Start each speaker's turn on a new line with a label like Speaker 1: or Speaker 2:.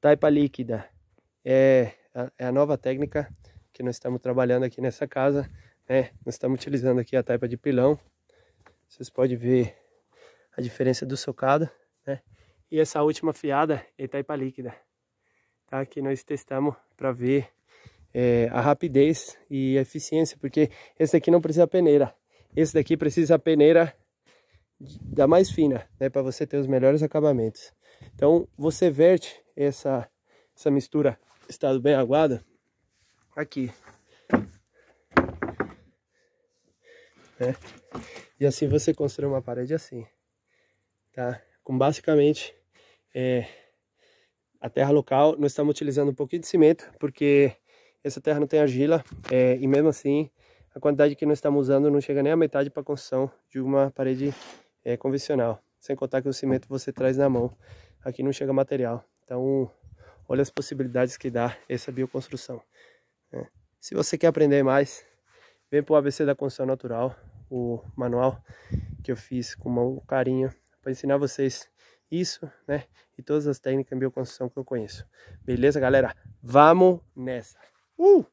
Speaker 1: taipa líquida. É, é a nova técnica que nós estamos trabalhando aqui nessa casa, né? Nós estamos utilizando aqui a taipa de pilão. Vocês podem ver a diferença do socado,
Speaker 2: né? E essa última fiada é taipa líquida,
Speaker 1: tá? Que nós testamos para ver é, a rapidez e a eficiência, porque esse aqui não precisa peneira. Esse daqui precisa peneira da mais fina, né? Para você ter os melhores acabamentos. Então, você verte essa, essa mistura estado bem aguada. Aqui. Né? E assim você constrói uma parede assim. Tá? Com basicamente é, a terra local. Nós estamos utilizando um pouquinho de cimento, porque essa terra não tem argila. É, e mesmo assim, a quantidade que nós estamos usando não chega nem à metade para a construção de uma parede é, convencional. Sem contar que o cimento você traz na mão. Aqui não chega material. Então, olha as possibilidades que dá essa bioconstrução. Né? Se você quer aprender mais, vem para o ABC da Construção Natural, o manual que eu fiz com um carinho para ensinar vocês isso, né? E todas as técnicas de bioconstrução que eu conheço. Beleza, galera? Vamos nessa! Uh!